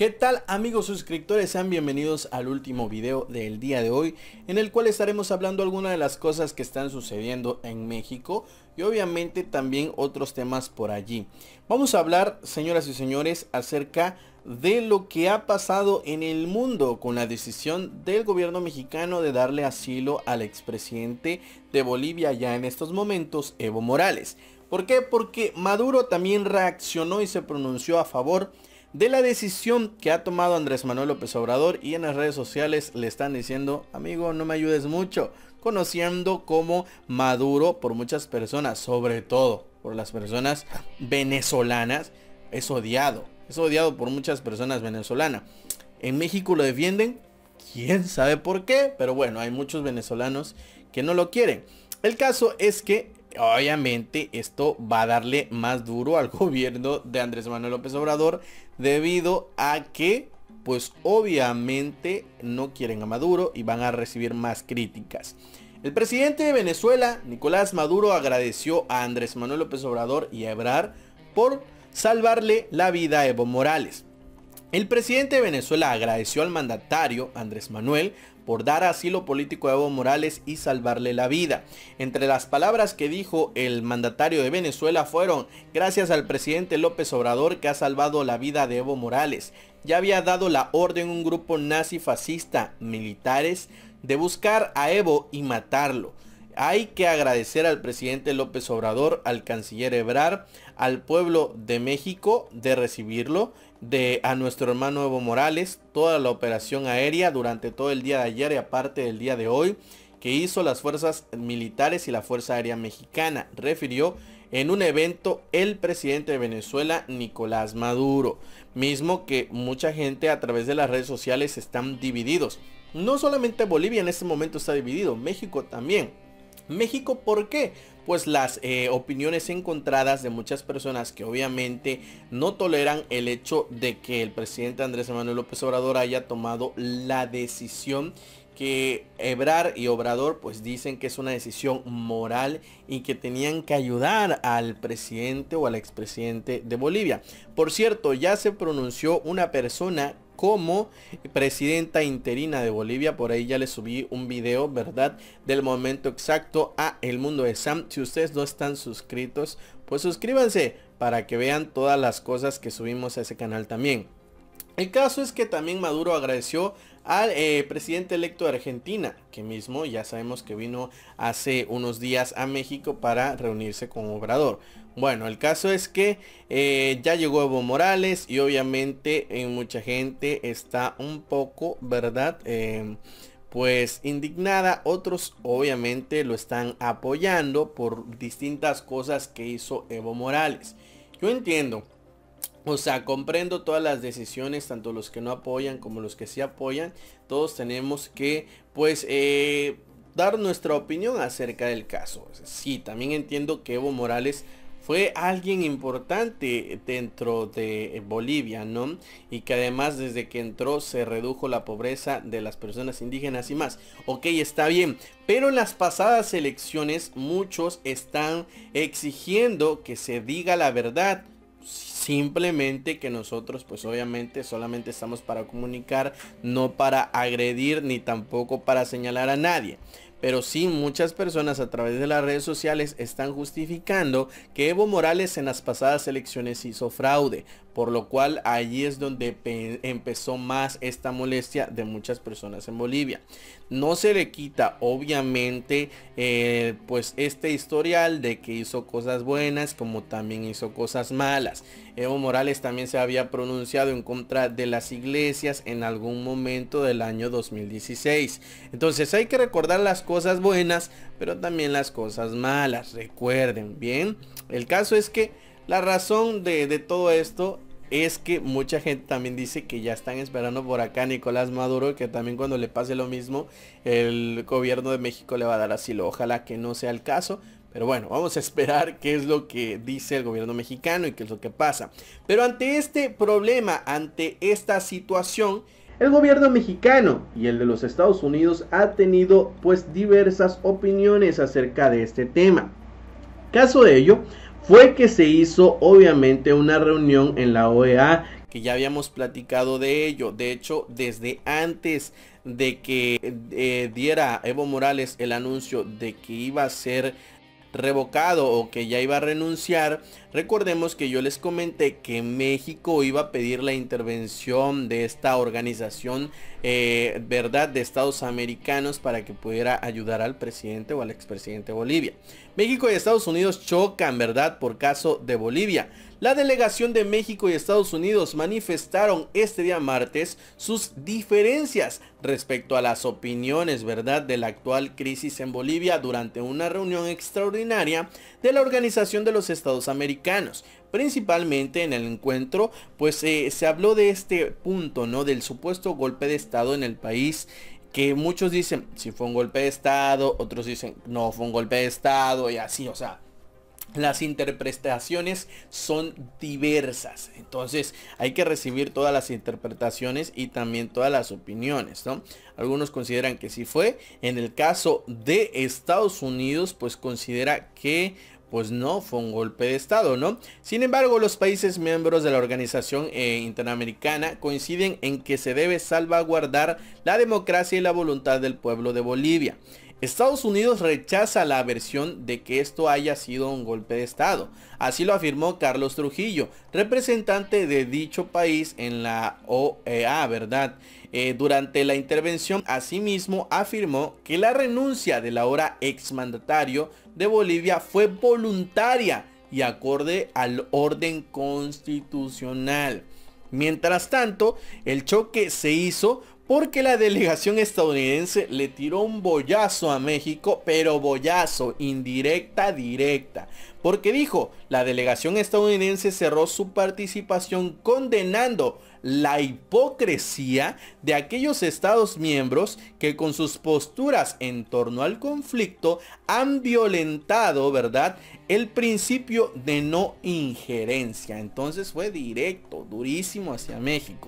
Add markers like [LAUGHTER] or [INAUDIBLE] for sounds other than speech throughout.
¿Qué tal amigos suscriptores? Sean bienvenidos al último video del día de hoy en el cual estaremos hablando algunas de las cosas que están sucediendo en México y obviamente también otros temas por allí. Vamos a hablar, señoras y señores, acerca de lo que ha pasado en el mundo con la decisión del gobierno mexicano de darle asilo al expresidente de Bolivia ya en estos momentos, Evo Morales. ¿Por qué? Porque Maduro también reaccionó y se pronunció a favor de la decisión que ha tomado Andrés Manuel López Obrador y en las redes sociales le están diciendo, amigo, no me ayudes mucho, conociendo como Maduro por muchas personas, sobre todo por las personas venezolanas, es odiado, es odiado por muchas personas venezolanas. En México lo defienden, quién sabe por qué, pero bueno, hay muchos venezolanos que no lo quieren. El caso es que obviamente esto va a darle más duro al [LAUGHS] gobierno de Andrés Manuel López Obrador debido a que pues obviamente no quieren a Maduro y van a recibir más críticas. El presidente de Venezuela, Nicolás Maduro, agradeció a Andrés Manuel López Obrador y a Ebrar por salvarle la vida a Evo Morales. El presidente de Venezuela agradeció al mandatario Andrés Manuel por dar asilo político a Evo Morales y salvarle la vida. Entre las palabras que dijo el mandatario de Venezuela fueron, gracias al presidente López Obrador que ha salvado la vida de Evo Morales. Ya había dado la orden a un grupo nazi fascista, militares, de buscar a Evo y matarlo. Hay que agradecer al presidente López Obrador, al canciller Ebrar, al pueblo de México de recibirlo, de a nuestro hermano Evo Morales, toda la operación aérea durante todo el día de ayer y aparte del día de hoy que hizo las fuerzas militares y la Fuerza Aérea Mexicana, refirió en un evento el presidente de Venezuela, Nicolás Maduro, mismo que mucha gente a través de las redes sociales están divididos. No solamente Bolivia en este momento está dividido, México también. México, ¿por qué? Pues las eh, opiniones encontradas de muchas personas que obviamente no toleran el hecho de que el presidente Andrés Manuel López Obrador haya tomado la decisión que Ebrar y Obrador pues dicen que es una decisión moral y que tenían que ayudar al presidente o al expresidente de Bolivia. Por cierto, ya se pronunció una persona como presidenta interina de Bolivia. Por ahí ya le subí un video, ¿verdad? Del momento exacto a El Mundo de Sam. Si ustedes no están suscritos, pues suscríbanse para que vean todas las cosas que subimos a ese canal también. El caso es que también Maduro agradeció al eh, presidente electo de Argentina, que mismo ya sabemos que vino hace unos días a México para reunirse con Obrador. Bueno, el caso es que eh, ya llegó Evo Morales y obviamente eh, mucha gente está un poco, ¿verdad? pues indignada, otros obviamente lo están apoyando por distintas cosas que hizo Evo Morales. Yo entiendo, o sea, comprendo todas las decisiones, tanto los que no apoyan como los que sí apoyan. Todos tenemos que, pues, eh, dar nuestra opinión acerca del caso. Sí, también entiendo que Evo Morales fue alguien importante dentro de Bolivia, ¿no? Y que además desde que entró se redujo la pobreza de las personas indígenas y más. Ok, está bien, pero en las pasadas elecciones muchos están exigiendo que se diga la verdad Simplemente que nosotros pues obviamente solamente estamos para comunicar, no para agredir ni tampoco para señalar a nadie. Pero sí, muchas personas a través de las redes sociales están justificando que Evo Morales en las pasadas elecciones hizo fraude, por lo cual allí es donde empezó más esta molestia de muchas personas en Bolivia. No se le quita, obviamente, eh, pues este historial de que hizo cosas buenas como también hizo cosas malas. Evo Morales también se había pronunciado en contra de las iglesias en algún momento del año 2016. Entonces hay que recordar las cosas buenas, pero también las cosas malas, recuerden, ¿bien? El caso es que la razón de, todo esto es que mucha gente también dice que ya están esperando por acá Nicolás Maduro, que también cuando le pase lo mismo, el gobierno de México le va a dar asilo. Ojalá que no sea el caso. Pero bueno, vamos a esperar qué es lo que dice el gobierno mexicano y qué es lo que pasa. Pero ante este problema, ante esta situación, el gobierno mexicano y el de los Estados Unidos ha tenido pues diversas opiniones acerca de este tema. Caso de ello fue que se hizo obviamente una reunión en la OEA que ya habíamos platicado de ello. De hecho, desde antes de que eh, diera Evo Morales el anuncio de que iba a ser revocado o que ya iba a renunciar, recordemos que yo les comenté que México iba a pedir la intervención de esta organización, eh, ¿verdad?, de Estados Americanos para que pudiera ayudar al presidente o al expresidente de Bolivia. México y Estados Unidos chocan, ¿verdad? Por caso de Bolivia. La delegación de México y Estados Unidos manifestaron este día martes sus diferencias respecto a las opiniones, ¿verdad?, de la actual crisis en Bolivia durante una reunión extraordinaria de la Organización de los Estados Americanos. Principalmente en el encuentro, pues eh, se habló de este punto, ¿no?, del supuesto golpe de Estado en el país que muchos dicen si fue un golpe de estado, otros dicen no fue un golpe de estado y así, o sea, las interpretaciones son diversas. Entonces hay que recibir todas las interpretaciones y también todas las opiniones, ¿no? Algunos consideran que sí fue. En el caso de Estados Unidos, pues considera que pues no fue un golpe de Estado, ¿no? Sin embargo, los países miembros de la Organización eh, Interamericana coinciden en que se debe salvaguardar la democracia y la voluntad del pueblo de Bolivia. Estados Unidos rechaza la versión de que esto haya sido un golpe de Estado. Así lo afirmó Carlos Trujillo, representante de dicho país en la OEA, ¿verdad? Eh, durante la intervención, asimismo, afirmó que la renuncia del ahora exmandatario de Bolivia fue voluntaria y acorde al orden constitucional. Mientras tanto, el choque se hizo porque la delegación estadounidense le tiró un boyazo a México, pero boyazo indirecta, directa. Porque dijo, la delegación estadounidense cerró su participación condenando la hipocresía de aquellos estados miembros que con sus posturas en torno al conflicto han violentado, ¿verdad?, el principio de no injerencia. Entonces fue directo, durísimo hacia México.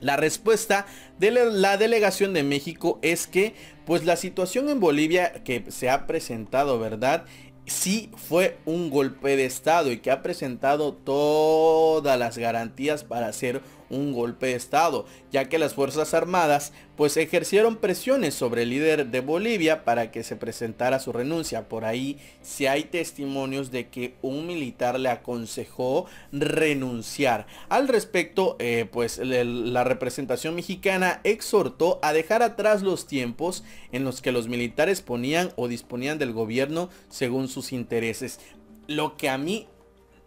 La respuesta de la delegación de México es que pues la situación en Bolivia que se ha presentado, ¿verdad? sí fue un golpe de Estado y que ha presentado todas las garantías para hacer un golpe de estado, ya que las Fuerzas Armadas pues ejercieron presiones sobre el líder de Bolivia para que se presentara su renuncia. Por ahí si hay testimonios de que un militar le aconsejó renunciar. Al respecto, eh, pues la representación mexicana exhortó a dejar atrás los tiempos en los que los militares ponían o disponían del gobierno según sus intereses. Lo que a mí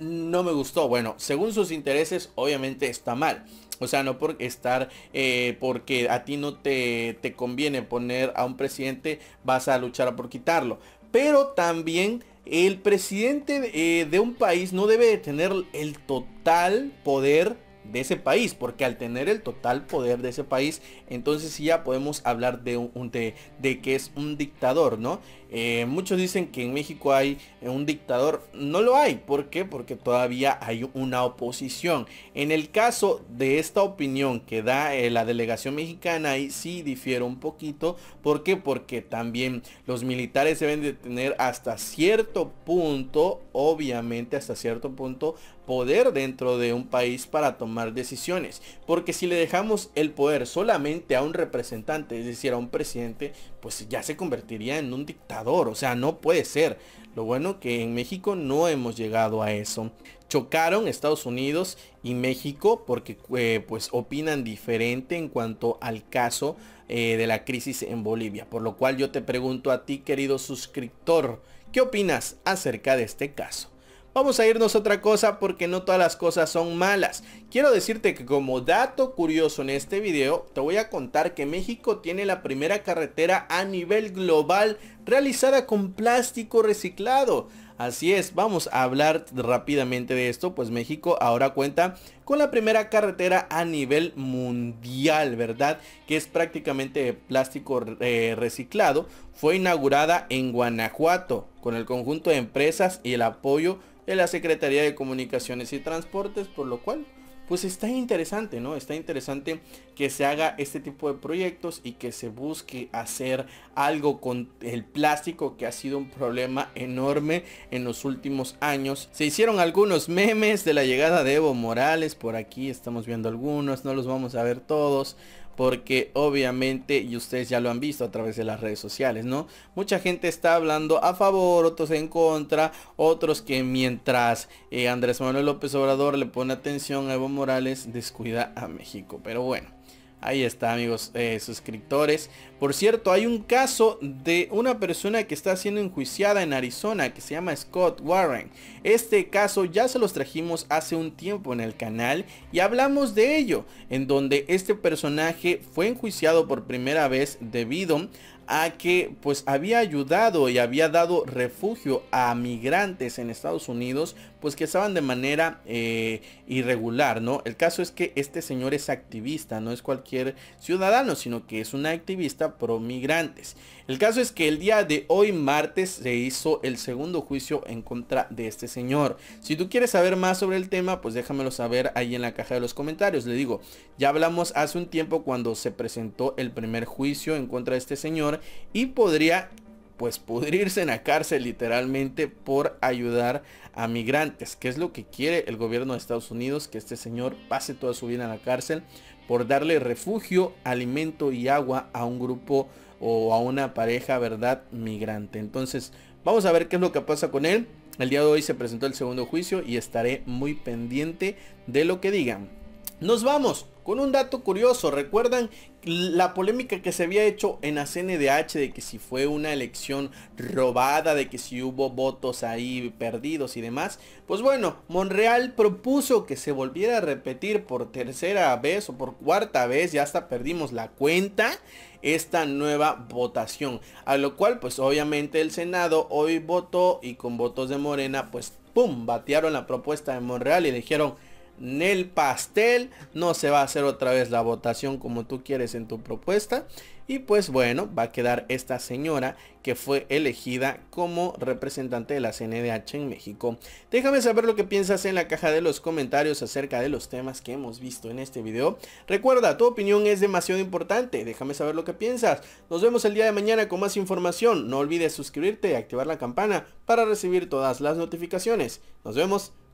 no me gustó. Bueno, según sus intereses, obviamente está mal. O sea, no por estar, eh, porque a ti no te, conviene poner a un presidente, vas a luchar por quitarlo. Pero también el presidente eh, de un país no debe de tener el total poder de ese país, porque al tener el total poder de ese país, entonces ya podemos hablar de, un, de que es un dictador, ¿no? Eh, muchos dicen que en México hay eh, un dictador. No lo hay. ¿Por qué? Porque todavía hay una oposición. En el caso de esta opinión que da eh, la delegación mexicana, ahí sí difiere un poquito. ¿Por qué? Porque también los militares deben de tener hasta cierto punto, obviamente hasta cierto punto, poder dentro de un país para tomar decisiones. Porque si le dejamos el poder solamente a un representante, es decir, a un presidente, pues ya se convertiría en un dictador o sea, no puede ser. Lo bueno que en México no hemos llegado a eso. Chocaron Estados Unidos y México porque eh, pues opinan diferente en cuanto al caso eh, de la crisis en Bolivia. Por lo cual yo te pregunto a ti, querido suscriptor, ¿qué opinas acerca de este caso? Vamos a irnos a otra cosa porque no todas las cosas son malas. Quiero decirte que como dato curioso en este video, te voy a contar que México tiene la primera carretera a nivel global realizada con plástico reciclado. Así es, vamos a hablar rápidamente de esto, pues México ahora cuenta con la primera carretera a nivel mundial, ¿verdad? Que es prácticamente plástico eh, reciclado. Fue inaugurada en Guanajuato con el conjunto de empresas y el apoyo de la Secretaría de Comunicaciones y Transportes, por lo cual pues está interesante, ¿no? Está interesante que se haga este tipo de proyectos y que se busque hacer algo con el plástico que ha sido un problema enorme en los últimos años. Se hicieron algunos memes de la llegada de Evo Morales, por aquí estamos viendo algunos, no los vamos a ver todos, porque obviamente, y ustedes ya lo han visto a través de las redes sociales, ¿no? Mucha gente está hablando a favor, otros en contra, otros que mientras eh, Andrés Manuel López Obrador le pone atención a Evo Morales, descuida a México. Pero bueno. Ahí está, amigos eh, suscriptores. Por cierto, hay un caso de una persona que está siendo enjuiciada en Arizona que se llama Scott Warren. Este caso ya se los trajimos hace un tiempo en el canal y hablamos de ello, en donde este personaje fue enjuiciado por primera vez debido a que pues había ayudado y había dado refugio a migrantes en Estados Unidos pues que estaban de manera eh, irregular, ¿no? El caso es que este señor es activista, no es cualquier ciudadano, sino que es un activista pro migrantes. El caso es que el día de hoy, martes, se hizo el segundo juicio en contra de este señor. Si tú quieres saber más sobre el tema, pues déjamelo saber ahí en la caja de los comentarios. Le digo, ya hablamos hace un tiempo cuando se presentó el primer juicio en contra de este señor y podría pues pudrirse en la cárcel literalmente por ayudar a migrantes, que es lo que quiere el gobierno de Estados Unidos, que este señor pase toda su vida en la cárcel por darle refugio, alimento y agua a un grupo o a una pareja, ¿verdad? Migrante. Entonces, vamos a ver qué es lo que pasa con él. El día de hoy se presentó el segundo juicio y estaré muy pendiente de lo que digan. Nos vamos con un dato curioso, ¿recuerdan la polémica que se había hecho en la CNDH de que si fue una elección robada, de que si hubo votos ahí perdidos y demás? Pues bueno, Monreal propuso que se volviera a repetir por tercera vez o por cuarta vez, ya hasta perdimos la cuenta, esta nueva votación. A lo cual pues obviamente el Senado hoy votó y con votos de Morena pues ¡pum! batearon la propuesta de Monreal y dijeron el pastel. No se va a hacer otra vez la votación como tú quieres en tu propuesta. Y pues bueno, va a quedar esta señora que fue elegida como representante de la CNDH en México. Déjame saber lo que piensas en la caja de los comentarios acerca de los temas que hemos visto en este video. Recuerda, tu opinión es demasiado importante. Déjame saber lo que piensas. Nos vemos el día de mañana con más información. No olvides suscribirte y activar la campana para recibir todas las notificaciones. Nos vemos.